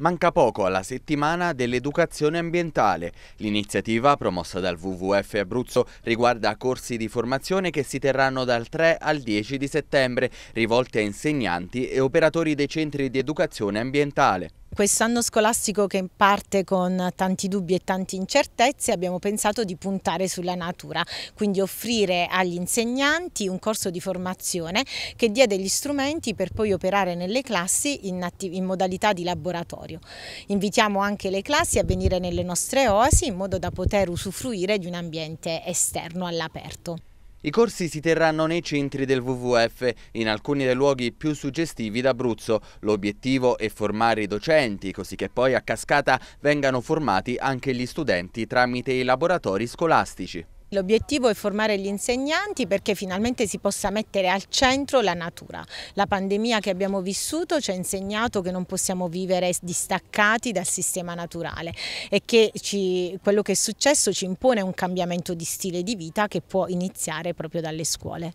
Manca poco alla settimana dell'educazione ambientale. L'iniziativa, promossa dal WWF Abruzzo, riguarda corsi di formazione che si terranno dal 3 al 10 di settembre, rivolti a insegnanti e operatori dei centri di educazione ambientale. Quest'anno scolastico che parte con tanti dubbi e tante incertezze abbiamo pensato di puntare sulla natura, quindi offrire agli insegnanti un corso di formazione che dia degli strumenti per poi operare nelle classi in, in modalità di laboratorio. Invitiamo anche le classi a venire nelle nostre oasi in modo da poter usufruire di un ambiente esterno all'aperto. I corsi si terranno nei centri del WWF, in alcuni dei luoghi più suggestivi d'Abruzzo. L'obiettivo è formare i docenti, così che poi a cascata vengano formati anche gli studenti tramite i laboratori scolastici. L'obiettivo è formare gli insegnanti perché finalmente si possa mettere al centro la natura. La pandemia che abbiamo vissuto ci ha insegnato che non possiamo vivere distaccati dal sistema naturale e che ci, quello che è successo ci impone un cambiamento di stile di vita che può iniziare proprio dalle scuole.